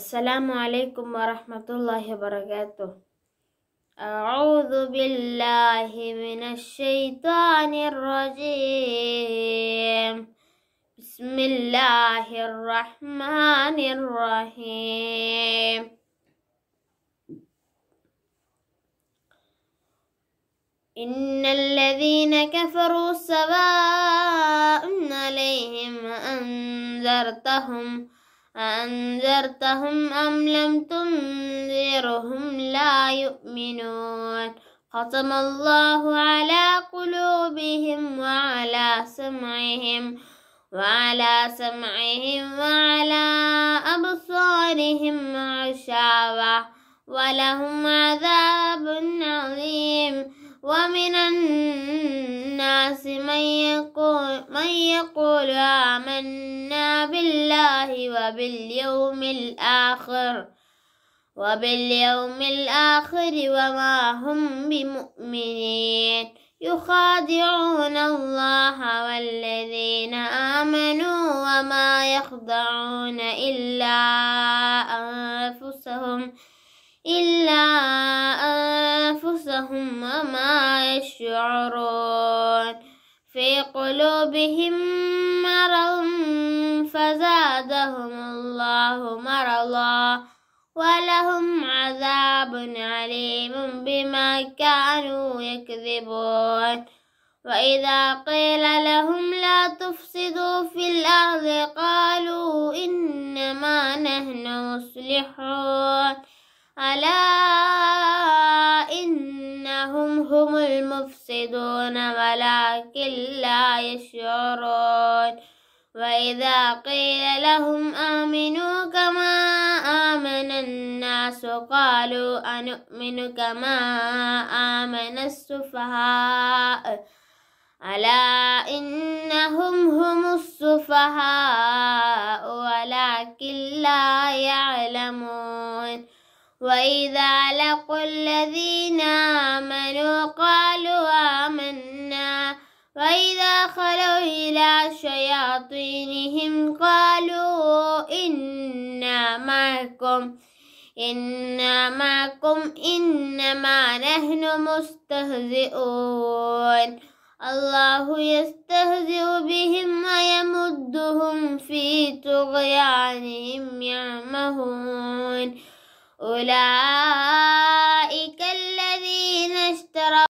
السلام عليكم ورحمة الله وبركاته أعوذ بالله من الشيطان الرجيم بسم الله الرحمن الرحيم إن الذين كفروا سواء عليهم أنذرتهم أأنذرتهم أم لم تنذرهم لا يؤمنون ختم الله على قلوبهم وعلى سمعهم وعلى سمعهم وعلى أبصارهم عشاوة ولهم عذاب عظيم ومن الناس الناس من يقول, من يقول آمنا بالله وباليوم الآخر وباليوم الآخر وما هم بمؤمنين يخادعون الله والذين آمنوا وما يخدعون إلا أنفسهم إلا أنفسهم وما يشعرون في قلوبهم مرض فزادهم الله مرضا ولهم عذاب عليم بما كانوا يكذبون وإذا قيل لهم لا تفسدوا في الأرض قالوا إنما نحن مصلحون ألا يوقدون ولكن لا يشعرون وإذا قيل لهم آمنوا كما آمن الناس قالوا أنؤمن كما آمن السفهاء ألا إنهم هم السفهاء ولكن لا يعلمون وإذا لقوا الذين آمنوا قالوا خلوا إلى شياطينهم قالوا إنا معكم إنا معكم إنما نحن مستهزئون الله يستهزئ بهم ويمدهم في طغيانهم يعمهون أولئك